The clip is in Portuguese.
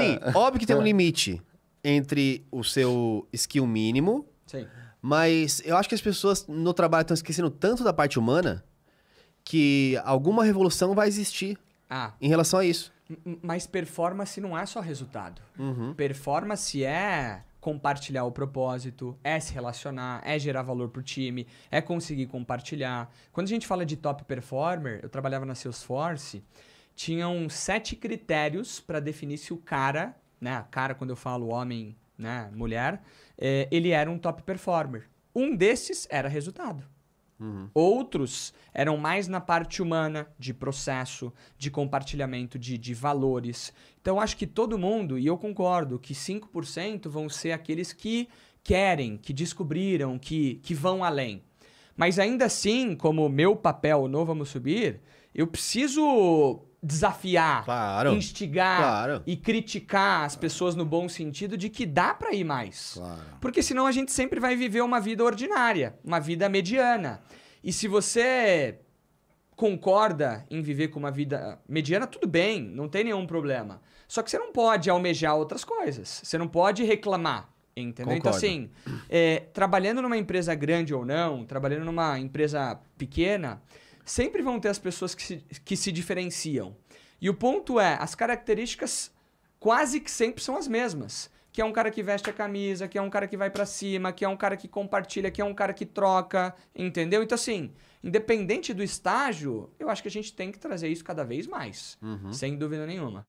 Sim, ah. óbvio que tem um ah. limite entre o seu skill mínimo. Sim. Mas eu acho que as pessoas no trabalho estão esquecendo tanto da parte humana que alguma revolução vai existir ah. em relação a isso. Mas performance não é só resultado. Uhum. Performance é compartilhar o propósito, é se relacionar, é gerar valor pro time, é conseguir compartilhar. Quando a gente fala de top performer, eu trabalhava na Salesforce tinham sete critérios para definir se o cara, né, cara quando eu falo homem, né, mulher, é, ele era um top performer. Um desses era resultado. Uhum. Outros eram mais na parte humana, de processo, de compartilhamento de, de valores. Então, acho que todo mundo, e eu concordo, que 5% vão ser aqueles que querem, que descobriram, que, que vão além. Mas ainda assim, como meu papel no Vamos Subir, eu preciso desafiar, claro, instigar claro. e criticar as pessoas no bom sentido de que dá para ir mais. Claro. Porque senão a gente sempre vai viver uma vida ordinária, uma vida mediana. E se você concorda em viver com uma vida mediana, tudo bem, não tem nenhum problema. Só que você não pode almejar outras coisas. Você não pode reclamar. Entendeu? Então, Concordo. Então, assim, é, trabalhando numa empresa grande ou não, trabalhando numa empresa pequena, sempre vão ter as pessoas que se, que se diferenciam. E o ponto é, as características quase que sempre são as mesmas. Que é um cara que veste a camisa, que é um cara que vai para cima, que é um cara que compartilha, que é um cara que troca, entendeu? Então, assim, independente do estágio, eu acho que a gente tem que trazer isso cada vez mais, uhum. sem dúvida nenhuma.